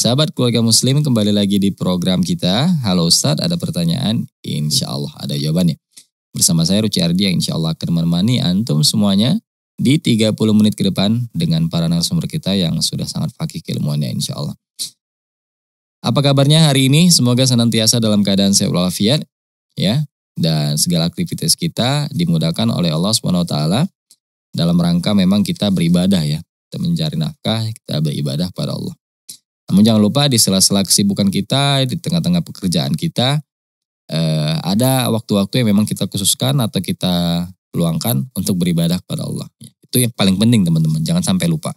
Sahabat keluarga muslim kembali lagi di program kita. Halo Ustadz, ada pertanyaan? Insya Allah ada jawabannya. Bersama saya Ruci Ardi yang insya Allah akan menemani Antum semuanya di 30 menit ke depan dengan para narasumber kita yang sudah sangat fakih keilmuannya insya Allah. Apa kabarnya hari ini? Semoga senantiasa dalam keadaan sehat walafiat ya dan segala aktivitas kita dimudahkan oleh Allah swt dalam rangka memang kita beribadah ya. Kita mencari nafkah, kita beribadah pada Allah. Namun jangan lupa di sela-sela kesibukan kita, di tengah-tengah pekerjaan kita, eh, ada waktu-waktu yang memang kita khususkan atau kita luangkan untuk beribadah kepada Allah. Itu yang paling penting teman-teman, jangan sampai lupa.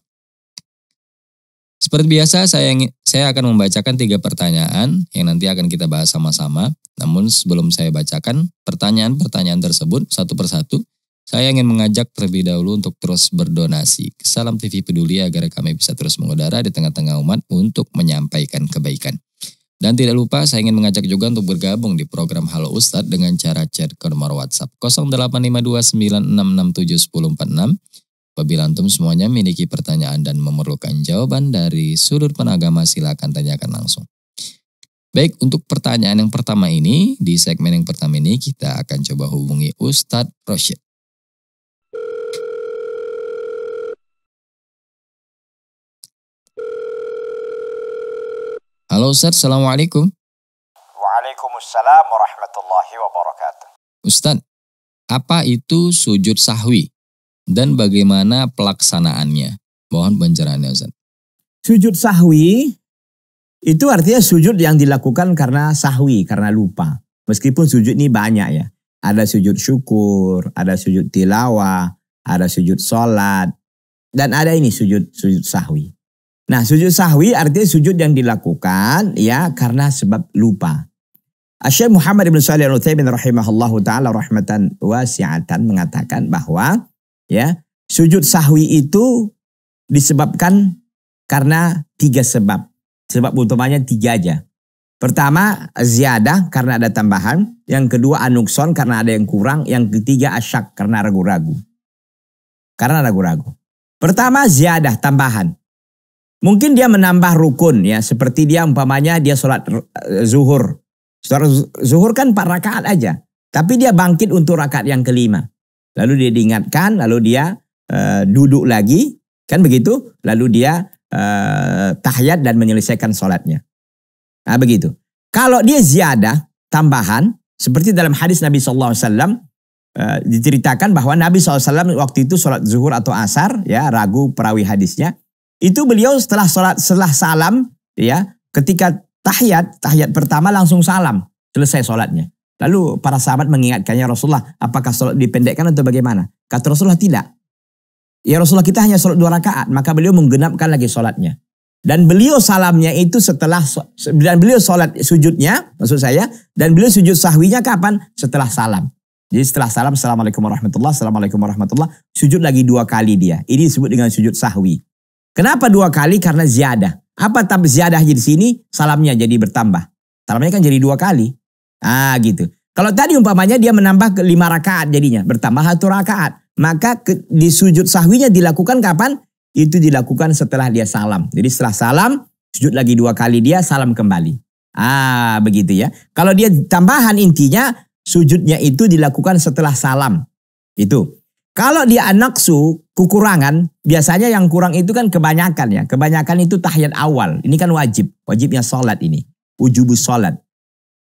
Seperti biasa, saya, saya akan membacakan tiga pertanyaan yang nanti akan kita bahas sama-sama. Namun sebelum saya bacakan pertanyaan-pertanyaan tersebut satu persatu, saya ingin mengajak terlebih dahulu untuk terus berdonasi Salam TV Peduli agar kami bisa terus mengudara di tengah-tengah umat untuk menyampaikan kebaikan. Dan tidak lupa saya ingin mengajak juga untuk bergabung di program Halo Ustadz dengan cara chat ke nomor WhatsApp 085296671046. Apabila antum semuanya memiliki pertanyaan dan memerlukan jawaban dari sudut penagama silakan tanyakan langsung. Baik, untuk pertanyaan yang pertama ini, di segmen yang pertama ini kita akan coba hubungi Ustadz Rosyid. Halo Ustaz, Assalamualaikum. Waalaikumsalam warahmatullahi wabarakatuh. Ustaz, apa itu sujud sahwi dan bagaimana pelaksanaannya? Mohon pencerahannya Ustaz. Sujud sahwi itu artinya sujud yang dilakukan karena sahwi, karena lupa. Meskipun sujud ini banyak ya. Ada sujud syukur, ada sujud tilawah, ada sujud sholat, dan ada ini sujud sujud sahwi. Nah, sujud sahwi artinya sujud yang dilakukan ya karena sebab lupa. Syekh Muhammad ibn Shalih Al-Utsaimin rahimahullahu taala rahmatan wasi'atan mengatakan bahwa ya sujud sahwi itu disebabkan karena tiga sebab. Sebab utamanya tiga aja. Pertama, ziyadah karena ada tambahan. Yang kedua, anukson karena ada yang kurang. Yang ketiga, asyak karena ragu-ragu. Karena ragu-ragu. Pertama, ziyadah, tambahan. Mungkin dia menambah rukun ya, seperti dia umpamanya dia sholat eh, zuhur. Sholat zuhur kan empat rakaat aja, tapi dia bangkit untuk rakaat yang kelima. Lalu dia diingatkan, lalu dia uh, duduk lagi, kan begitu? Lalu dia uh, tahiyat dan menyelesaikan sholatnya. Nah begitu. Kalau dia ziyadah, tambahan, seperti dalam hadis Nabi SAW, uh, diceritakan bahwa Nabi Alaihi Wasallam waktu itu sholat zuhur atau asar, ya ragu perawi hadisnya, itu beliau setelah salat setelah salam, ya, ketika tahiyat, tahiyat pertama langsung salam, selesai sholatnya. Lalu para sahabat mengingatkannya Rasulullah, apakah sholat dipendekkan atau bagaimana? Kata Rasulullah tidak. Ya Rasulullah kita hanya sholat dua rakaat, maka beliau menggenapkan lagi sholatnya. Dan beliau salamnya itu setelah dan beliau sholat sujudnya, maksud saya, dan beliau sujud sahwinya kapan? Setelah salam. Jadi setelah salam, assalamualaikum warahmatullah, assalamualaikum warahmatullah, sujud lagi dua kali dia. Ini disebut dengan sujud sahwi. Kenapa dua kali? Karena ziyadah. Apa tab ziyadah di sini? Salamnya jadi bertambah. Salamnya kan jadi dua kali. Ah gitu. Kalau tadi umpamanya dia menambah ke lima rakaat jadinya. Bertambah satu rakaat. Maka ke, di sujud sahwinya dilakukan kapan? Itu dilakukan setelah dia salam. Jadi setelah salam, sujud lagi dua kali dia, salam kembali. Ah begitu ya. Kalau dia tambahan intinya, sujudnya itu dilakukan setelah salam. Itu. Kalau dia anak su, kekurangan, biasanya yang kurang itu kan kebanyakan ya. Kebanyakan itu tahiyat awal. Ini kan wajib. Wajibnya sholat ini. Ujubu sholat.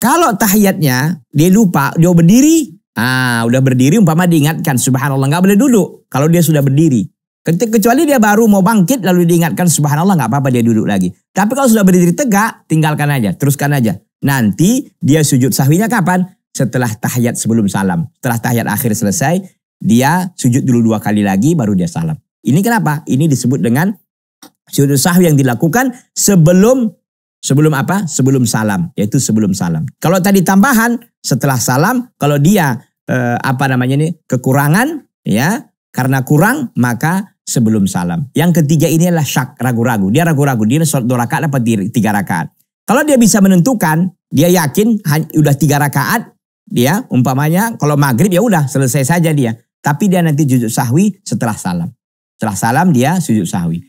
Kalau tahiyatnya, dia lupa, dia berdiri. Ah, udah berdiri umpama diingatkan. Subhanallah, nggak boleh duduk kalau dia sudah berdiri. Kecuali dia baru mau bangkit lalu diingatkan subhanallah nggak apa-apa dia duduk lagi. Tapi kalau sudah berdiri tegak, tinggalkan aja, teruskan aja. Nanti dia sujud sahwinya kapan? Setelah tahiyat sebelum salam. Setelah tahiyat akhir selesai, dia sujud dulu dua kali lagi baru dia salam. Ini kenapa? Ini disebut dengan sujud sahwi yang dilakukan sebelum sebelum apa? Sebelum salam, yaitu sebelum salam. Kalau tadi tambahan setelah salam, kalau dia eh, apa namanya ini kekurangan ya, karena kurang maka sebelum salam. Yang ketiga ini adalah syak, ragu-ragu. Dia ragu-ragu, dia sholat dua rakaat apa tiga rakaat. Kalau dia bisa menentukan, dia yakin udah tiga rakaat, dia umpamanya kalau maghrib ya udah selesai saja dia. Tapi dia nanti sujud sahwi setelah salam. Setelah salam dia sujud sahwi.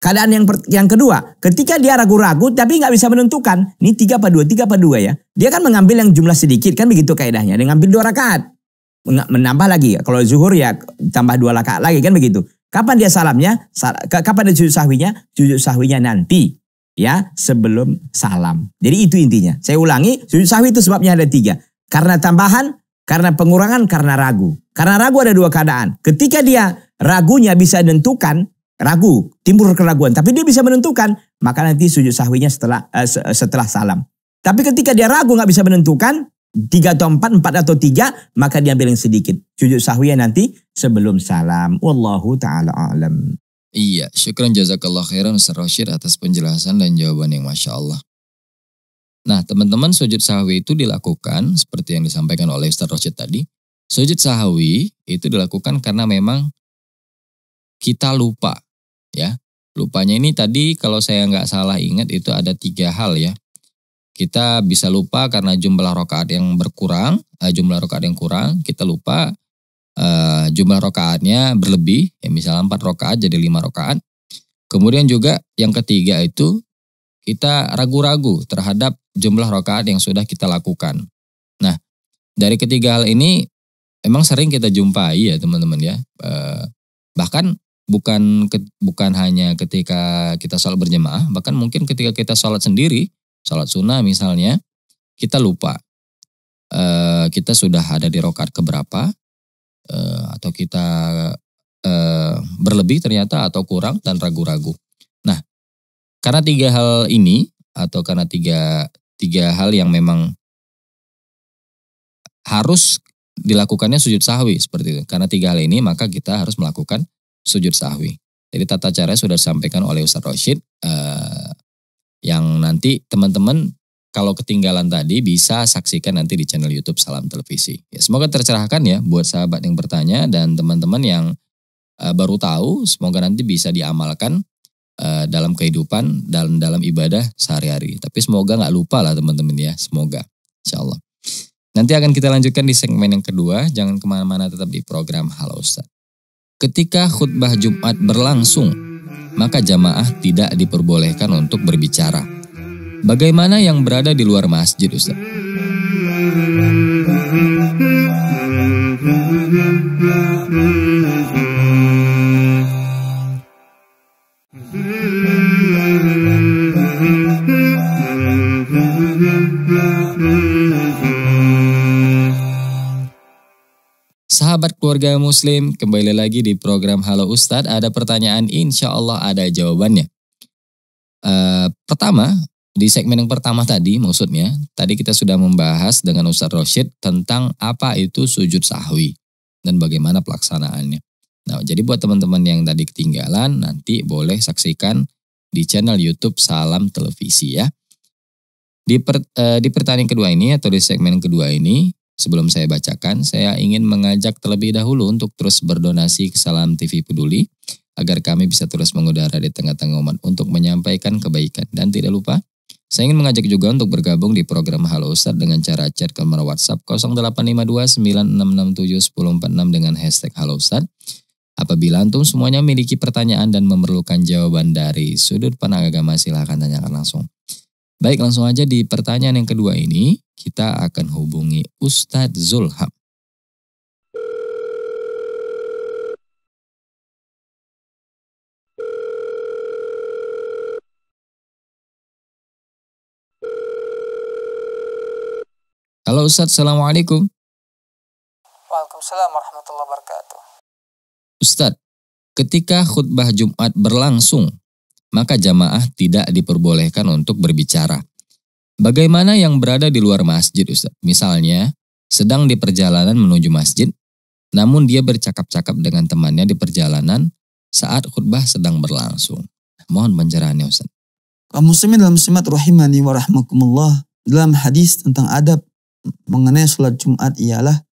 Keadaan yang yang kedua, ketika dia ragu-ragu tapi nggak bisa menentukan, ini tiga apa dua, tiga apa dua ya. Dia kan mengambil yang jumlah sedikit kan begitu kaidahnya. Dia ngambil dua rakaat, menambah lagi. Kalau zuhur ya tambah dua rakaat lagi kan begitu. Kapan dia salamnya? kapan dia sujud sahwinya? Sujud sahwinya nanti ya sebelum salam. Jadi itu intinya. Saya ulangi, sujud sahwi itu sebabnya ada tiga. Karena tambahan, karena pengurangan karena ragu. Karena ragu ada dua keadaan. Ketika dia ragunya bisa menentukan, ragu, timbul keraguan. Tapi dia bisa menentukan, maka nanti sujud sahwinya setelah uh, setelah salam. Tapi ketika dia ragu nggak bisa menentukan, tiga atau empat, empat atau tiga, maka dia ambil yang sedikit. Sujud sahwinya nanti sebelum salam. Wallahu ta'ala alam. Iya, syukran jazakallah khairan Ustaz Rashid atas penjelasan dan jawaban yang Masya Allah. Nah, teman-teman sujud sahwi itu dilakukan seperti yang disampaikan oleh Ustaz Rosyid tadi. Sujud sahwi itu dilakukan karena memang kita lupa ya. Lupanya ini tadi kalau saya nggak salah ingat itu ada tiga hal ya. Kita bisa lupa karena jumlah rokaat yang berkurang, eh, jumlah rokaat yang kurang, kita lupa eh, jumlah rokaatnya berlebih, ya misalnya empat rokaat jadi lima rokaat. Kemudian juga yang ketiga itu kita ragu-ragu terhadap jumlah rokaat yang sudah kita lakukan. Nah, dari ketiga hal ini emang sering kita jumpai ya teman-teman ya. Eh, bahkan bukan bukan hanya ketika kita sholat berjemaah, bahkan mungkin ketika kita sholat sendiri, sholat sunnah misalnya, kita lupa eh, kita sudah ada di rokaat keberapa eh, atau kita berlebih ternyata atau kurang dan ragu-ragu. Nah, karena tiga hal ini atau karena tiga tiga hal yang memang harus dilakukannya sujud sahwi seperti itu. Karena tiga hal ini maka kita harus melakukan sujud sahwi. Jadi tata cara sudah disampaikan oleh Ustaz Rashid eh, yang nanti teman-teman kalau ketinggalan tadi bisa saksikan nanti di channel YouTube Salam Televisi. Ya, semoga tercerahkan ya buat sahabat yang bertanya dan teman-teman yang uh, baru tahu, semoga nanti bisa diamalkan Eh, dalam kehidupan dalam dalam ibadah sehari-hari. Tapi semoga nggak lupa lah teman-teman ya, semoga. Insya Allah. Nanti akan kita lanjutkan di segmen yang kedua. Jangan kemana-mana tetap di program Halo Ustaz. Ketika khutbah Jumat berlangsung, maka jamaah tidak diperbolehkan untuk berbicara. Bagaimana yang berada di luar masjid Ustaz? Sahabat keluarga muslim, kembali lagi di program Halo Ustadz. Ada pertanyaan, insya Allah ada jawabannya. Uh, pertama, di segmen yang pertama tadi maksudnya, tadi kita sudah membahas dengan Ustadz Roshid tentang apa itu sujud sahwi dan bagaimana pelaksanaannya. Nah, jadi buat teman-teman yang tadi ketinggalan, nanti boleh saksikan di channel YouTube Salam Televisi ya. Di, per, uh, di pertanyaan kedua ini atau di segmen kedua ini, Sebelum saya bacakan, saya ingin mengajak terlebih dahulu untuk terus berdonasi ke Salam TV Peduli agar kami bisa terus mengudara di tengah-tengah umat untuk menyampaikan kebaikan. Dan tidak lupa, saya ingin mengajak juga untuk bergabung di program Halo Ustaz dengan cara chat ke nomor WhatsApp 0852 dengan hashtag Halo Ustaz. Apabila antum semuanya memiliki pertanyaan dan memerlukan jawaban dari sudut pandang agama silahkan tanyakan langsung. Baik langsung aja di pertanyaan yang kedua ini kita akan hubungi Ustadz Zulham. Halo Ustadz, Assalamualaikum. Waalaikumsalam warahmatullahi wabarakatuh. Ustadz, ketika khutbah Jumat berlangsung, maka jamaah tidak diperbolehkan untuk berbicara. Bagaimana yang berada di luar masjid Ustaz? Misalnya, sedang di perjalanan menuju masjid, namun dia bercakap-cakap dengan temannya di perjalanan saat khutbah sedang berlangsung. Mohon penjelasannya, Ustaz. Kaum muslimin dalam simat rahimani wa rahmakumullah dalam hadis tentang adab mengenai sholat Jumat ialah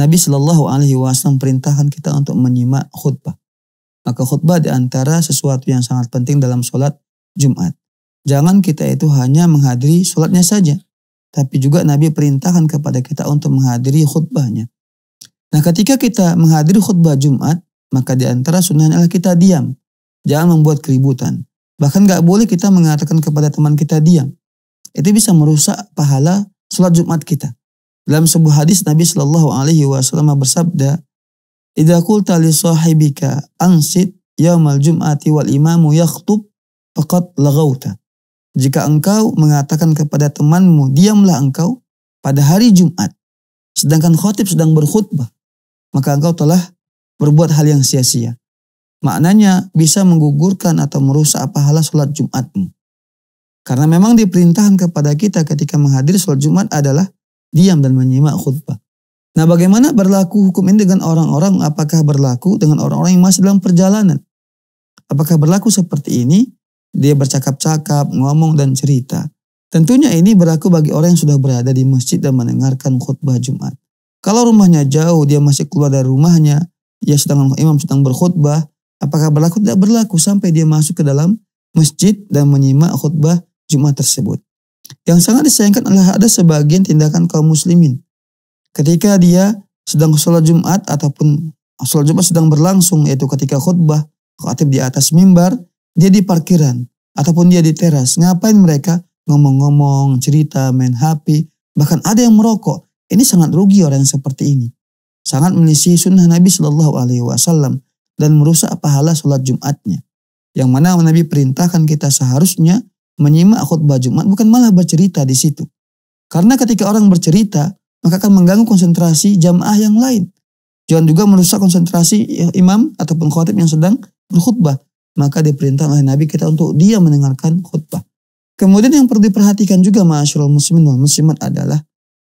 Nabi Shallallahu Alaihi Wasallam perintahkan kita untuk menyimak khutbah. Maka khutbah di antara sesuatu yang sangat penting dalam sholat Jumat. Jangan kita itu hanya menghadiri sholatnya saja, tapi juga Nabi perintahkan kepada kita untuk menghadiri khutbahnya. Nah ketika kita menghadiri khutbah Jumat, maka di antara sunnahnya adalah kita diam. Jangan membuat keributan. Bahkan gak boleh kita mengatakan kepada teman kita diam. Itu bisa merusak pahala sholat Jumat kita. Dalam sebuah hadis Nabi Shallallahu Alaihi Wasallam bersabda, "Idza qulta li sahibika ansit yaumal jum'ati wal imamu yakhtub faqad lagauta." Jika engkau mengatakan kepada temanmu, diamlah engkau pada hari Jumat, sedangkan khotib sedang berkhutbah, maka engkau telah berbuat hal yang sia-sia. Maknanya bisa menggugurkan atau merusak pahala sholat Jumatmu. Karena memang diperintahkan kepada kita ketika menghadiri sholat Jumat adalah diam dan menyimak khutbah. Nah bagaimana berlaku hukum ini dengan orang-orang? Apakah berlaku dengan orang-orang yang masih dalam perjalanan? Apakah berlaku seperti ini? Dia bercakap-cakap, ngomong dan cerita. Tentunya ini berlaku bagi orang yang sudah berada di masjid dan mendengarkan khutbah Jumat. Kalau rumahnya jauh, dia masih keluar dari rumahnya, ya sedang imam sedang berkhutbah, apakah berlaku tidak berlaku sampai dia masuk ke dalam masjid dan menyimak khutbah Jumat tersebut. Yang sangat disayangkan adalah ada sebagian tindakan kaum muslimin. Ketika dia sedang sholat Jumat ataupun sholat Jumat sedang berlangsung yaitu ketika khutbah, khatib di atas mimbar, dia di parkiran ataupun dia di teras. Ngapain mereka? Ngomong-ngomong, cerita, main HP. Bahkan ada yang merokok. Ini sangat rugi orang yang seperti ini. Sangat menyisihi sunnah Nabi Shallallahu Alaihi Wasallam dan merusak pahala sholat Jumatnya. Yang mana Nabi perintahkan kita seharusnya menyimak khutbah Jumat bukan malah bercerita di situ. Karena ketika orang bercerita, maka akan mengganggu konsentrasi jamaah yang lain. Jangan juga merusak konsentrasi imam ataupun khotib yang sedang berkhutbah maka diperintah oleh Nabi kita untuk dia mendengarkan khutbah. Kemudian yang perlu diperhatikan juga masyarakat muslimin dan muslimat adalah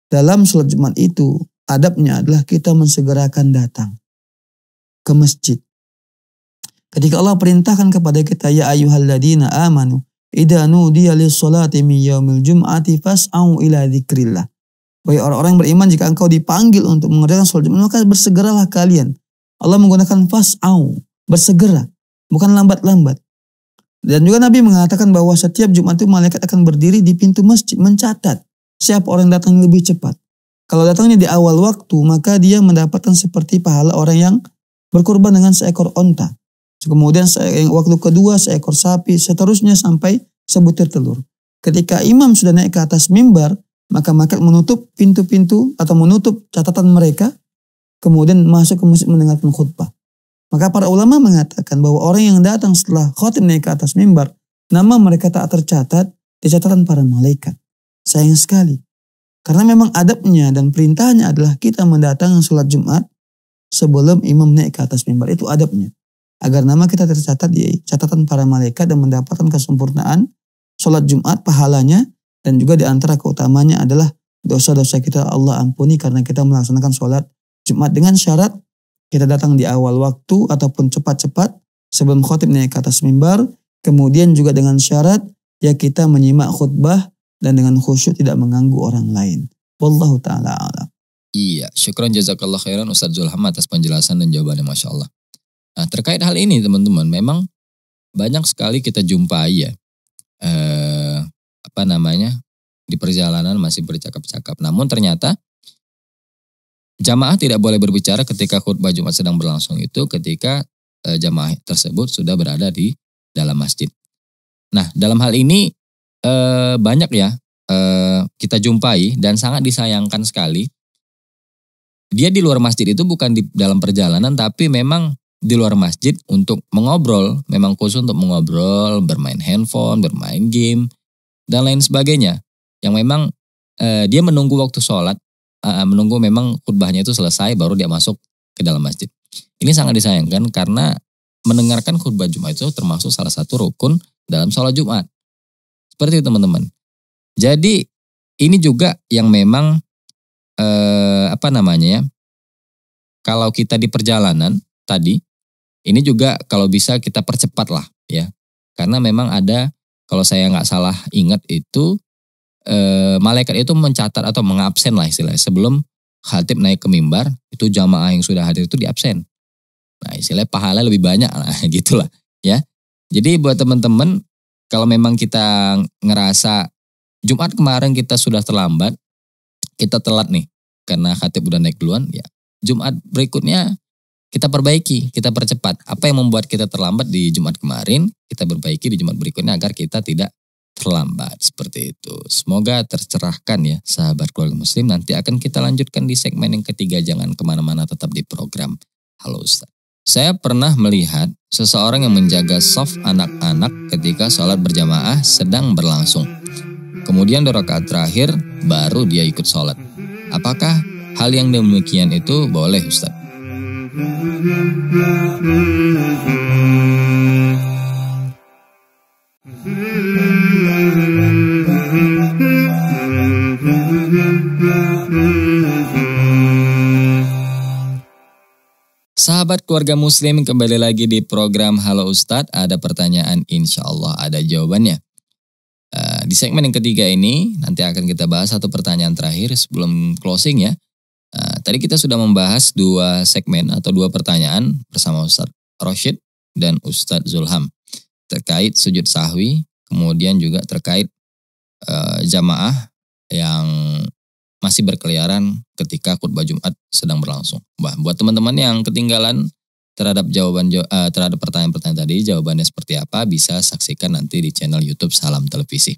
dalam sholat Jumat itu adabnya adalah kita mensegerakan datang ke masjid. Ketika Allah perintahkan kepada kita ya ayyuhalladzina amanu idza nudiya lis-salati min yaumil jum'ati fas'au ila dzikrillah. Wahai orang-orang beriman jika engkau dipanggil untuk mengerjakan sholat Jumat maka bersegeralah kalian. Allah menggunakan fas'au, bersegera bukan lambat-lambat. Dan juga Nabi mengatakan bahwa setiap Jumat itu malaikat akan berdiri di pintu masjid mencatat siapa orang datang lebih cepat. Kalau datangnya di awal waktu, maka dia mendapatkan seperti pahala orang yang berkorban dengan seekor onta. Kemudian waktu kedua seekor sapi, seterusnya sampai sebutir telur. Ketika imam sudah naik ke atas mimbar, maka malaikat menutup pintu-pintu atau menutup catatan mereka, kemudian masuk ke masjid mendengarkan khutbah. Maka para ulama mengatakan bahwa orang yang datang setelah khotib naik ke atas mimbar, nama mereka tak tercatat di catatan para malaikat. Sayang sekali. Karena memang adabnya dan perintahnya adalah kita mendatang sholat Jumat sebelum imam naik ke atas mimbar. Itu adabnya. Agar nama kita tercatat di catatan para malaikat dan mendapatkan kesempurnaan sholat Jumat pahalanya dan juga di antara keutamanya adalah dosa-dosa kita Allah ampuni karena kita melaksanakan sholat Jumat dengan syarat kita datang di awal waktu ataupun cepat-cepat sebelum khotib naik ke atas mimbar. Kemudian juga dengan syarat ya kita menyimak khutbah dan dengan khusyuk tidak mengganggu orang lain. Wallahu ta'ala alam. Iya, syukran jazakallah khairan Ustaz Zulham atas penjelasan dan jawabannya Masya Allah. Nah terkait hal ini teman-teman, memang banyak sekali kita jumpai ya, eh, apa namanya, di perjalanan masih bercakap-cakap. Namun ternyata Jamaah tidak boleh berbicara ketika khutbah Jumat sedang berlangsung itu ketika e, jamaah tersebut sudah berada di dalam masjid. Nah, dalam hal ini e, banyak ya e, kita jumpai dan sangat disayangkan sekali. Dia di luar masjid itu bukan di dalam perjalanan tapi memang di luar masjid untuk mengobrol, memang khusus untuk mengobrol, bermain handphone, bermain game dan lain sebagainya. Yang memang e, dia menunggu waktu sholat uh, menunggu memang khutbahnya itu selesai baru dia masuk ke dalam masjid. Ini sangat disayangkan karena mendengarkan khutbah Jumat itu termasuk salah satu rukun dalam sholat Jumat. Seperti itu teman-teman. Jadi ini juga yang memang eh, apa namanya ya? Kalau kita di perjalanan tadi, ini juga kalau bisa kita percepat lah ya. Karena memang ada kalau saya nggak salah ingat itu e, malaikat itu mencatat atau mengabsen lah istilahnya sebelum khatib naik ke mimbar itu jamaah yang sudah hadir itu diabsen. Nah istilahnya pahala lebih banyak lah gitulah ya. Jadi buat teman-teman kalau memang kita ngerasa Jumat kemarin kita sudah terlambat, kita telat nih karena khatib udah naik duluan ya. Jumat berikutnya kita perbaiki, kita percepat. Apa yang membuat kita terlambat di Jumat kemarin, kita perbaiki di Jumat berikutnya agar kita tidak terlambat seperti itu. Semoga tercerahkan ya sahabat keluarga muslim. Nanti akan kita lanjutkan di segmen yang ketiga. Jangan kemana-mana tetap di program Halo Ustaz. Saya pernah melihat seseorang yang menjaga soft anak-anak ketika sholat berjamaah sedang berlangsung. Kemudian di rakaat terakhir baru dia ikut sholat. Apakah hal yang demikian itu boleh Ustaz? Sahabat keluarga muslim kembali lagi di program Halo Ustadz. Ada pertanyaan insya Allah ada jawabannya. Eh, di segmen yang ketiga ini nanti akan kita bahas satu pertanyaan terakhir sebelum closing ya. Eh, tadi kita sudah membahas dua segmen atau dua pertanyaan bersama Ustadz Roshid dan Ustadz Zulham. Terkait sujud sahwi, kemudian juga terkait eh, jamaah yang masih berkeliaran ketika khutbah Jumat sedang berlangsung. Bah, buat teman-teman yang ketinggalan terhadap jawaban eh, terhadap pertanyaan-pertanyaan tadi, jawabannya seperti apa bisa saksikan nanti di channel YouTube Salam Televisi.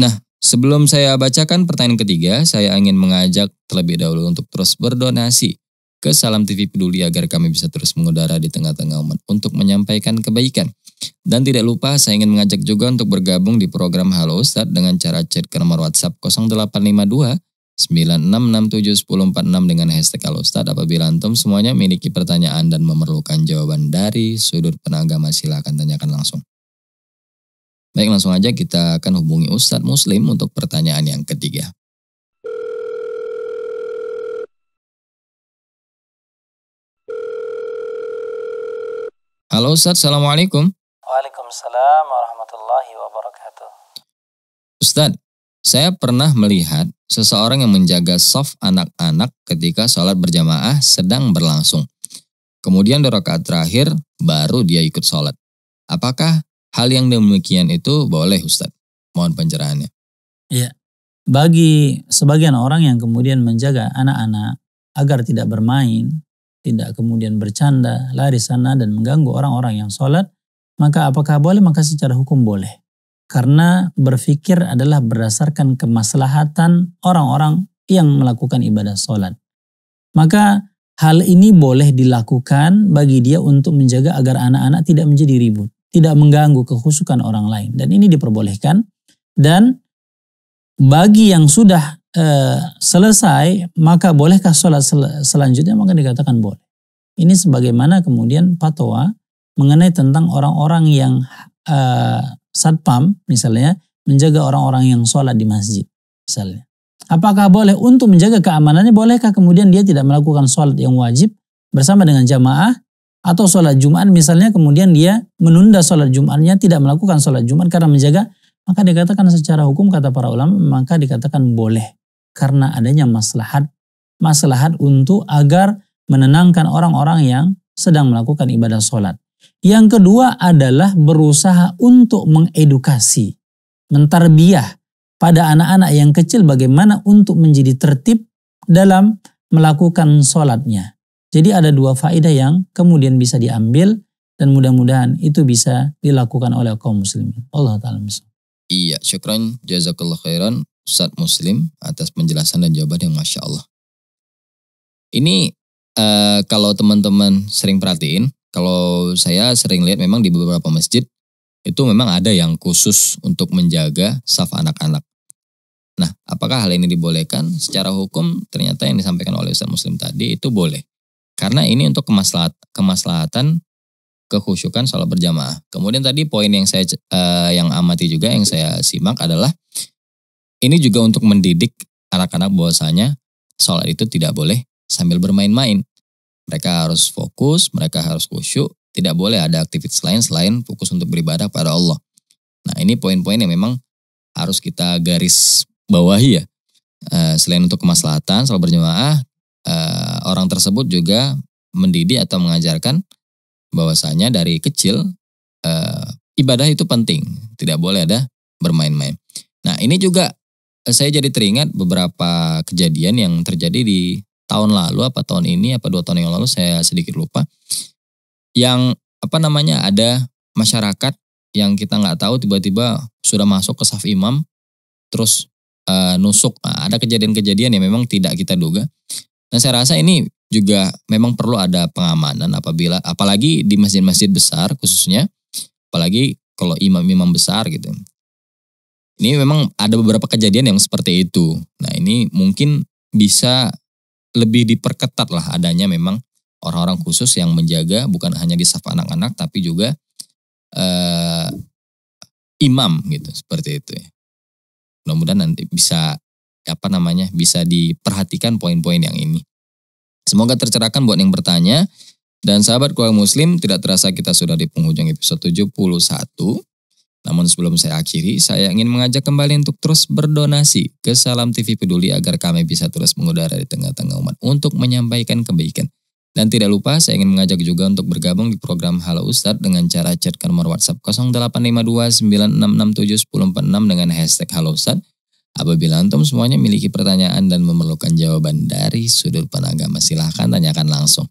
Nah, sebelum saya bacakan pertanyaan ketiga, saya ingin mengajak terlebih dahulu untuk terus berdonasi ke Salam TV Peduli agar kami bisa terus mengudara di tengah-tengah umat untuk menyampaikan kebaikan. Dan tidak lupa saya ingin mengajak juga untuk bergabung di program Halo Ustadz dengan cara chat ke nomor WhatsApp 0852 9667 dengan hashtag Halo Ustadz. Apabila Antum semuanya memiliki pertanyaan dan memerlukan jawaban dari sudut penagama silahkan tanyakan langsung. Baik langsung aja kita akan hubungi Ustadz Muslim untuk pertanyaan yang ketiga. Halo Ustadz, Assalamualaikum. Waalaikumsalam warahmatullahi wabarakatuh. Ustadz, saya pernah melihat seseorang yang menjaga soft anak-anak ketika sholat berjamaah sedang berlangsung. Kemudian di rakaat terakhir baru dia ikut sholat. Apakah hal yang demikian itu boleh Ustadz? Mohon pencerahannya. Iya. Bagi sebagian orang yang kemudian menjaga anak-anak agar tidak bermain, tidak kemudian bercanda, lari sana dan mengganggu orang-orang yang sholat, maka apakah boleh? Maka secara hukum boleh. Karena berfikir adalah berdasarkan kemaslahatan orang-orang yang melakukan ibadah sholat. Maka hal ini boleh dilakukan bagi dia untuk menjaga agar anak-anak tidak menjadi ribut. Tidak mengganggu kehusukan orang lain. Dan ini diperbolehkan. Dan bagi yang sudah e, selesai, maka bolehkah sholat sel selanjutnya? Maka dikatakan boleh. Ini sebagaimana kemudian patwa mengenai tentang orang-orang yang uh, satpam misalnya menjaga orang-orang yang sholat di masjid misalnya. Apakah boleh untuk menjaga keamanannya bolehkah kemudian dia tidak melakukan sholat yang wajib bersama dengan jamaah atau sholat Jumat misalnya kemudian dia menunda sholat Jumatnya tidak melakukan sholat Jumat karena menjaga maka dikatakan secara hukum kata para ulama maka dikatakan boleh karena adanya maslahat maslahat untuk agar menenangkan orang-orang yang sedang melakukan ibadah sholat. Yang kedua adalah berusaha untuk mengedukasi, mentarbiah pada anak-anak yang kecil bagaimana untuk menjadi tertib dalam melakukan sholatnya. Jadi ada dua faedah yang kemudian bisa diambil dan mudah-mudahan itu bisa dilakukan oleh kaum muslimin. Allah Ta'ala misal. Iya, syukran jazakallah khairan Ustaz Muslim atas penjelasan dan jawaban yang Masya Allah. Ini uh, kalau teman-teman sering perhatiin, kalau saya sering lihat memang di beberapa masjid itu memang ada yang khusus untuk menjaga saf anak-anak. Nah, apakah hal ini dibolehkan? Secara hukum ternyata yang disampaikan oleh Ustaz Muslim tadi itu boleh. Karena ini untuk kemaslahat, kemaslahatan kekhusyukan sholat berjamaah. Kemudian tadi poin yang saya eh, yang amati juga yang saya simak adalah ini juga untuk mendidik anak-anak bahwasanya sholat itu tidak boleh sambil bermain-main. Mereka harus fokus, mereka harus khusyuk, tidak boleh ada aktivitas lain selain fokus untuk beribadah pada Allah. Nah ini poin-poin yang memang harus kita garis bawahi ya. Eh, selain untuk kemaslahatan selalu berjemaah, eh, orang tersebut juga mendidik atau mengajarkan bahwasanya dari kecil eh, ibadah itu penting, tidak boleh ada bermain-main. Nah ini juga saya jadi teringat beberapa kejadian yang terjadi di tahun lalu apa tahun ini apa dua tahun yang lalu saya sedikit lupa yang apa namanya ada masyarakat yang kita nggak tahu tiba-tiba sudah masuk ke saf imam terus uh, nusuk nah, ada kejadian-kejadian yang memang tidak kita duga dan saya rasa ini juga memang perlu ada pengamanan apabila apalagi di masjid-masjid besar khususnya apalagi kalau imam-imam besar gitu ini memang ada beberapa kejadian yang seperti itu nah ini mungkin bisa lebih diperketat lah adanya memang orang-orang khusus yang menjaga bukan hanya di saf anak-anak tapi juga uh, imam gitu seperti itu ya. Mudah-mudahan nanti bisa apa namanya bisa diperhatikan poin-poin yang ini. Semoga tercerahkan buat yang bertanya dan sahabat keluarga muslim tidak terasa kita sudah di penghujung episode 71. Namun sebelum saya akhiri, saya ingin mengajak kembali untuk terus berdonasi ke Salam TV Peduli agar kami bisa terus mengudara di tengah-tengah umat untuk menyampaikan kebaikan. Dan tidak lupa, saya ingin mengajak juga untuk bergabung di program Halo Ustadz dengan cara chat ke nomor WhatsApp 0852 dengan hashtag Halo Ustadz. Apabila antum semuanya memiliki pertanyaan dan memerlukan jawaban dari sudut penagama silahkan tanyakan langsung.